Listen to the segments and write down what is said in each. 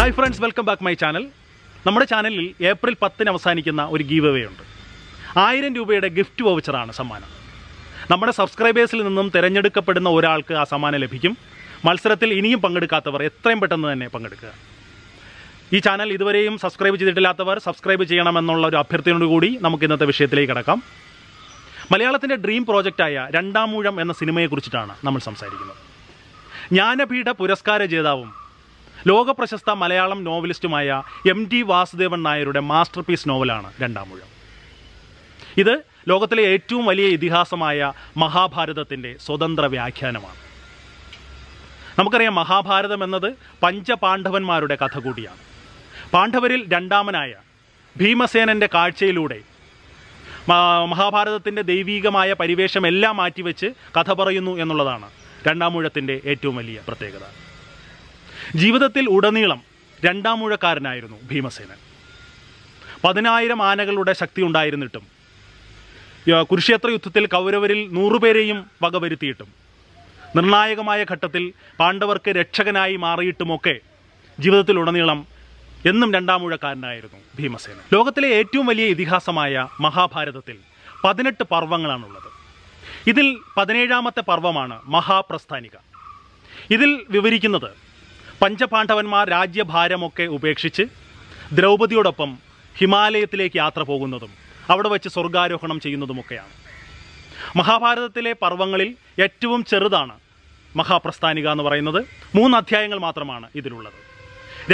hi friends welcome back my channel നമ്മുടെ ചാനലിൽ April പത്തിന് അവസാനിക്കുന്ന ഒരു ഗീവ് അവേ ഉണ്ട് ആയിരം രൂപയുടെ ഗിഫ്റ്റ് വൗച്ചറാണ് സമ്മാനം നമ്മുടെ സബ്സ്ക്രൈബേഴ്സിൽ നിന്നും തിരഞ്ഞെടുക്കപ്പെടുന്ന ഒരാൾക്ക് ആ സമ്മാനം ലഭിക്കും മത്സരത്തിൽ ഇനിയും പങ്കെടുക്കാത്തവർ എത്രയും പെട്ടെന്ന് തന്നെ പങ്കെടുക്കുക ഈ ചാനൽ ഇതുവരെയും സബ്സ്ക്രൈബ് ചെയ്തിട്ടില്ലാത്തവർ സബ്സ്ക്രൈബ് ചെയ്യണമെന്നുള്ള ഒരു അഭ്യർത്ഥനയോടുകൂടി നമുക്ക് ഇന്നത്തെ വിഷയത്തിലേക്ക് കടക്കാം മലയാളത്തിൻ്റെ ഡ്രീം പ്രോജക്റ്റായ രണ്ടാമൂഴം എന്ന സിനിമയെക്കുറിച്ചിട്ടാണ് നമ്മൾ സംസാരിക്കുന്നത് ജ്ഞാനപീഠ പുരസ്കാര ജേതാവും ലോകപ്രശസ്ത മലയാളം നോവലിസ്റ്റുമായ എം ടി വാസുദേവൻ നായരുടെ മാസ്റ്റർ പീസ് നോവലാണ് രണ്ടാമൂഴം ഇത് ലോകത്തിലെ ഏറ്റവും വലിയ ഇതിഹാസമായ മഹാഭാരതത്തിൻ്റെ സ്വതന്ത്ര വ്യാഖ്യാനമാണ് നമുക്കറിയാം മഹാഭാരതം എന്നത് പഞ്ചപാണ്ഡവന്മാരുടെ കഥ കൂടിയാണ് പാണ്ഡവരിൽ രണ്ടാമനായ ഭീമസേനൻ്റെ കാഴ്ചയിലൂടെ മഹാഭാരതത്തിൻ്റെ ദൈവീകമായ പരിവേഷം എല്ലാം മാറ്റിവെച്ച് കഥ പറയുന്നു എന്നുള്ളതാണ് രണ്ടാമൂഴത്തിൻ്റെ ഏറ്റവും വലിയ പ്രത്യേകത ജീവിതത്തിൽ ഉടനീളം മുഴക്കാരനായിരുന്നു ഭീമസേനൻ പതിനായിരം ആനകളുടെ ശക്തി ഉണ്ടായിരുന്നിട്ടും കുരുക്ഷേത്ര യുദ്ധത്തിൽ കൗരവരിൽ നൂറുപേരെയും വകവരുത്തിയിട്ടും നിർണായകമായ ഘട്ടത്തിൽ പാണ്ഡവർക്ക് രക്ഷകനായി മാറിയിട്ടുമൊക്കെ ജീവിതത്തിൽ ഉടനീളം എന്നും രണ്ടാം മുഴക്കാരനായിരുന്നു ഭീമസേന ലോകത്തിലെ ഏറ്റവും വലിയ ഇതിഹാസമായ മഹാഭാരതത്തിൽ പതിനെട്ട് പർവ്വങ്ങളാണുള്ളത് ഇതിൽ പതിനേഴാമത്തെ പർവ്വമാണ് മഹാപ്രസ്ഥാനിക ഇതിൽ വിവരിക്കുന്നത് പഞ്ചപാണ്ഡവന്മാർ രാജ്യഭാരമൊക്കെ ഉപേക്ഷിച്ച് ദ്രൗപതിയോടൊപ്പം ഹിമാലയത്തിലേക്ക് യാത്ര പോകുന്നതും അവിടെ വെച്ച് സ്വർഗാരോഹണം ചെയ്യുന്നതുമൊക്കെയാണ് മഹാഭാരതത്തിലെ പർവ്വങ്ങളിൽ ഏറ്റവും ചെറുതാണ് മഹാപ്രസ്ഥാനിക എന്ന് പറയുന്നത് മൂന്ന് അധ്യായങ്ങൾ മാത്രമാണ് ഇതിലുള്ളത്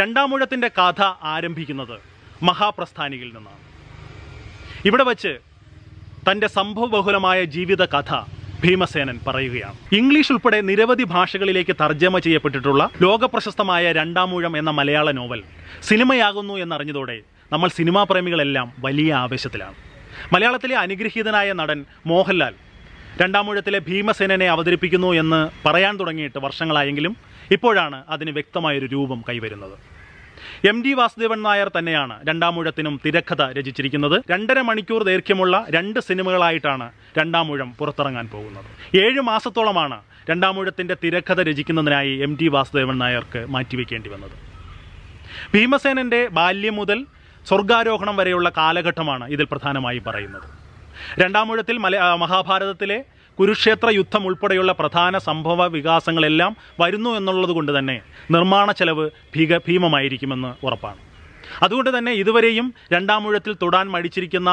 രണ്ടാം കഥ ആരംഭിക്കുന്നത് മഹാപ്രസ്ഥാനികയിൽ നിന്നാണ് ഇവിടെ വച്ച് തൻ്റെ സംഭവബഹുലമായ ജീവിത കഥ ഭീമസേനൻ പറയുകയാണ് ഇംഗ്ലീഷ് ഉൾപ്പെടെ നിരവധി ഭാഷകളിലേക്ക് തർജ്ജമ ചെയ്യപ്പെട്ടിട്ടുള്ള ലോകപ്രശസ്തമായ രണ്ടാമൂഴം എന്ന മലയാള നോവൽ സിനിമയാകുന്നു എന്നറിഞ്ഞതോടെ നമ്മൾ സിനിമാ പ്രേമികളെല്ലാം വലിയ ആവേശത്തിലാണ് മലയാളത്തിലെ അനുഗ്രഹീതനായ നടൻ മോഹൻലാൽ രണ്ടാമൂഴത്തിലെ ഭീമസേനനെ അവതരിപ്പിക്കുന്നു എന്ന് പറയാൻ തുടങ്ങിയിട്ട് വർഷങ്ങളായെങ്കിലും ഇപ്പോഴാണ് അതിന് വ്യക്തമായൊരു രൂപം കൈവരുന്നത് എം ഡി വാസുദേവൻ നായർ തന്നെയാണ് രണ്ടാമൂഴത്തിനും തിരക്കഥ രചിച്ചിരിക്കുന്നത് രണ്ടര മണിക്കൂർ ദൈർഘ്യമുള്ള രണ്ട് സിനിമകളായിട്ടാണ് രണ്ടാമൂഴം പുറത്തിറങ്ങാൻ പോകുന്നത് ഏഴ് മാസത്തോളമാണ് രണ്ടാമൂഴത്തിൻ്റെ തിരക്കഥ രചിക്കുന്നതിനായി എം ടി വാസുദേവൻ നായർക്ക് മാറ്റിവെക്കേണ്ടി വന്നത് ഭീമസേനൻ്റെ ബാല്യം മുതൽ സ്വർഗാരോഹണം വരെയുള്ള കാലഘട്ടമാണ് ഇതിൽ പ്രധാനമായി പറയുന്നത് രണ്ടാമൂഴത്തിൽ മല മഹാഭാരതത്തിലെ കുരുക്ഷേത്ര യുദ്ധം ഉൾപ്പെടെയുള്ള പ്രധാന സംഭവ വികാസങ്ങളെല്ലാം വരുന്നു എന്നുള്ളത് കൊണ്ട് തന്നെ നിർമ്മാണ ചെലവ് ഭീക ഭീമമായിരിക്കുമെന്ന് ഉറപ്പാണ് അതുകൊണ്ട് തന്നെ ഇതുവരെയും രണ്ടാം മുഴത്തിൽ തൊടാൻ മടിച്ചിരിക്കുന്ന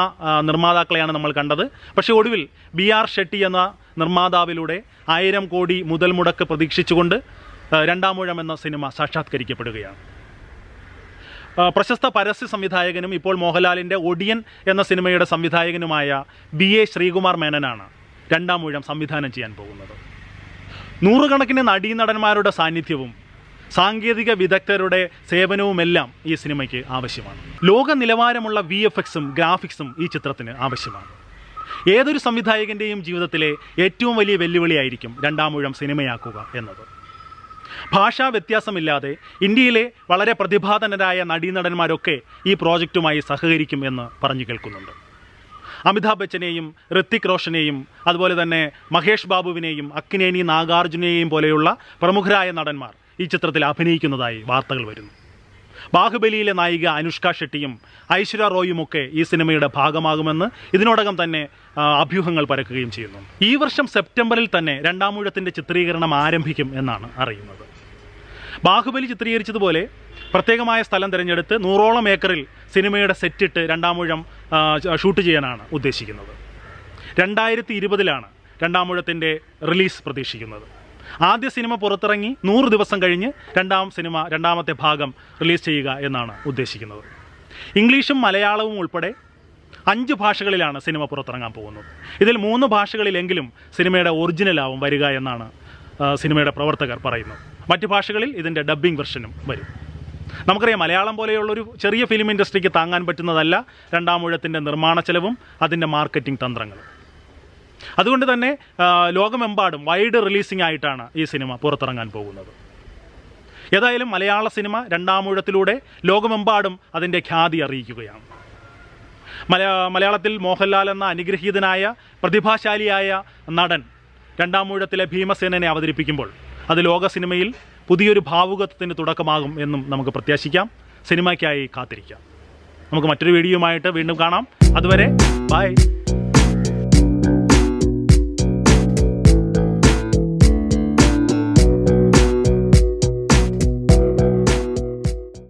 നിർമ്മാതാക്കളെയാണ് നമ്മൾ കണ്ടത് പക്ഷേ ഒടുവിൽ ബി ആർ ഷെട്ടി എന്ന നിർമ്മാതാവിലൂടെ ആയിരം കോടി മുതൽ മുടക്ക് പ്രതീക്ഷിച്ചുകൊണ്ട് രണ്ടാമൂഴം എന്ന സിനിമ സാക്ഷാത്കരിക്കപ്പെടുകയാണ് പ്രശസ്ത പരസ്യ സംവിധായകനും ഇപ്പോൾ മോഹൻലാലിൻ്റെ ഒടിയൻ എന്ന സിനിമയുടെ സംവിധായകനുമായ ബി എ ശ്രീകുമാർ മേനനാണ് രണ്ടാം ഊഴം സംവിധാനം ചെയ്യാൻ പോകുന്നത് നൂറുകണക്കിന് നടീനടന്മാരുടെ സാന്നിധ്യവും സാങ്കേതിക വിദഗ്ധരുടെ സേവനവുമെല്ലാം ഈ സിനിമയ്ക്ക് ആവശ്യമാണ് ലോക നിലവാരമുള്ള വി എഫ് എക്സും ഗ്രാഫിക്സും ഈ ചിത്രത്തിന് ആവശ്യമാണ് ഏതൊരു സംവിധായകൻ്റെയും ജീവിതത്തിലെ ഏറ്റവും വലിയ വെല്ലുവിളിയായിരിക്കും രണ്ടാമൂഴം സിനിമയാക്കുക എന്നത് ഭാഷാ വ്യത്യാസമില്ലാതെ ഇന്ത്യയിലെ വളരെ പ്രതിഭാധനരായ നടീനടന്മാരൊക്കെ ഈ പ്രോജക്റ്റുമായി സഹകരിക്കും എന്ന് പറഞ്ഞു കേൾക്കുന്നുണ്ട് അമിതാഭ് ബച്ചനെയും ഋത്തിക് റോഷനെയും അതുപോലെ തന്നെ മഹേഷ് ബാബുവിനെയും അക്കിനേനി നാഗാർജുനെയും പോലെയുള്ള പ്രമുഖരായ നടന്മാർ ഈ ചിത്രത്തിൽ അഭിനയിക്കുന്നതായി വാർത്തകൾ വരുന്നു ബാഹുബലിയിലെ നായിക അനുഷ്ക ഷെട്ടിയും ഐശ്വര്യ ഒക്കെ ഈ സിനിമയുടെ ഭാഗമാകുമെന്ന് ഇതിനോടകം തന്നെ അഭ്യൂഹങ്ങൾ പരക്കുകയും ചെയ്യുന്നു ഈ വർഷം സെപ്റ്റംബറിൽ തന്നെ രണ്ടാമൂഴത്തിൻ്റെ ചിത്രീകരണം ആരംഭിക്കും എന്നാണ് അറിയുന്നത് ബാഹുബലി ചിത്രീകരിച്ചതുപോലെ പ്രത്യേകമായ സ്ഥലം തിരഞ്ഞെടുത്ത് നൂറോളം ഏക്കറിൽ സിനിമയുടെ സെറ്റിട്ട് രണ്ടാമൂഴം ഷൂട്ട് ചെയ്യാനാണ് ഉദ്ദേശിക്കുന്നത് രണ്ടായിരത്തി ഇരുപതിലാണ് രണ്ടാമൂഴത്തിൻ്റെ റിലീസ് പ്രതീക്ഷിക്കുന്നത് ആദ്യ സിനിമ പുറത്തിറങ്ങി നൂറ് ദിവസം കഴിഞ്ഞ് രണ്ടാം സിനിമ രണ്ടാമത്തെ ഭാഗം റിലീസ് ചെയ്യുക എന്നാണ് ഉദ്ദേശിക്കുന്നത് ഇംഗ്ലീഷും മലയാളവും ഉൾപ്പെടെ അഞ്ച് ഭാഷകളിലാണ് സിനിമ പുറത്തിറങ്ങാൻ പോകുന്നത് ഇതിൽ മൂന്ന് ഭാഷകളിലെങ്കിലും സിനിമയുടെ ഒറിജിനലാവും വരിക എന്നാണ് സിനിമയുടെ പ്രവർത്തകർ പറയുന്നത് മറ്റ് ഭാഷകളിൽ ഇതിൻ്റെ ഡബ്ബിംഗ് വെർഷനും വരും നമുക്കറിയാം മലയാളം പോലെയുള്ളൊരു ഒരു ചെറിയ ഫിലിം ഇൻഡസ്ട്രിക്ക് താങ്ങാൻ പറ്റുന്നതല്ല രണ്ടാമൂഴത്തിൻ്റെ നിർമ്മാണ ചെലവും അതിൻ്റെ മാർക്കറ്റിംഗ് തന്ത്രങ്ങളും അതുകൊണ്ട് തന്നെ ലോകമെമ്പാടും വൈഡ് റിലീസിംഗ് ആയിട്ടാണ് ഈ സിനിമ പുറത്തിറങ്ങാൻ പോകുന്നത് ഏതായാലും മലയാള സിനിമ രണ്ടാമൂഴത്തിലൂടെ ലോകമെമ്പാടും അതിൻ്റെ ഖ്യാതി അറിയിക്കുകയാണ് മലയാ മലയാളത്തിൽ മോഹൻലാൽ എന്ന അനുഗ്രഹീതനായ പ്രതിഭാശാലിയായ നടൻ രണ്ടാമൂഴത്തിലെ ഭീമസേനനെ അവതരിപ്പിക്കുമ്പോൾ അത് ലോക സിനിമയിൽ പുതിയൊരു ഭാവുകത്വത്തിന് തുടക്കമാകും എന്നും നമുക്ക് പ്രത്യാശിക്കാം സിനിമയ്ക്കായി കാത്തിരിക്കാം നമുക്ക് മറ്റൊരു വീഡിയോയുമായിട്ട് വീണ്ടും കാണാം അതുവരെ ബൈ